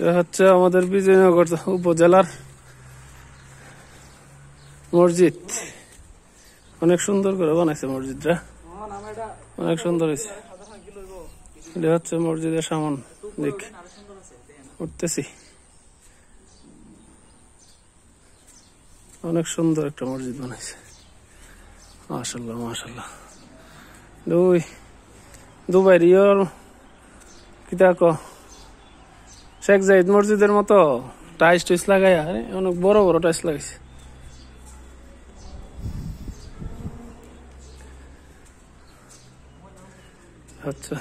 এটা হচ্ছে আমাদের বিজয়নগর উপজেলার মসজিদ অনেক সুন্দর করে বানাইছে মসজিদটা অনেক সুন্দর হয়েছে এটা হচ্ছে মসজিদের সামন দেখ উঠতেছি অনেক সুন্দর একটা মসজিদ বানাইছে মাসাল্লাহ মাসাল্লাহ দুই দুবাই রিওর কিতা কো শেখ জাহিদ মসজিদের মতো টাইস টুইস লাগাই অনেক বড় বড় টাইস লাগাইছে আচ্ছা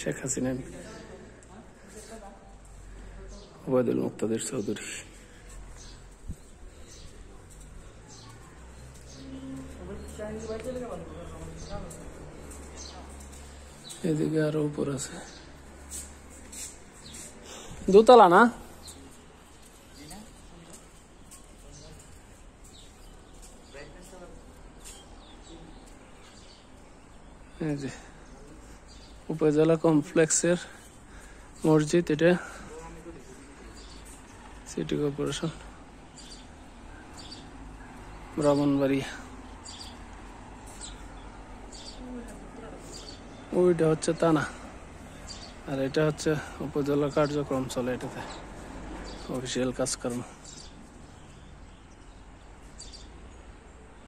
শেখ চৌধুরী এদিকে আরো উপর আছে দুতলা না উপজেলা কমপ্লেক্সের মসজিদ এটা সিটি কর্পোরেশন ব্রাহ্মণবাড়ি ওইটা হচ্ছে তানা আর এটা হচ্ছে উপজেলা কার্যক্রম চলে এটাতে অফিসিয়াল কাজকর্ম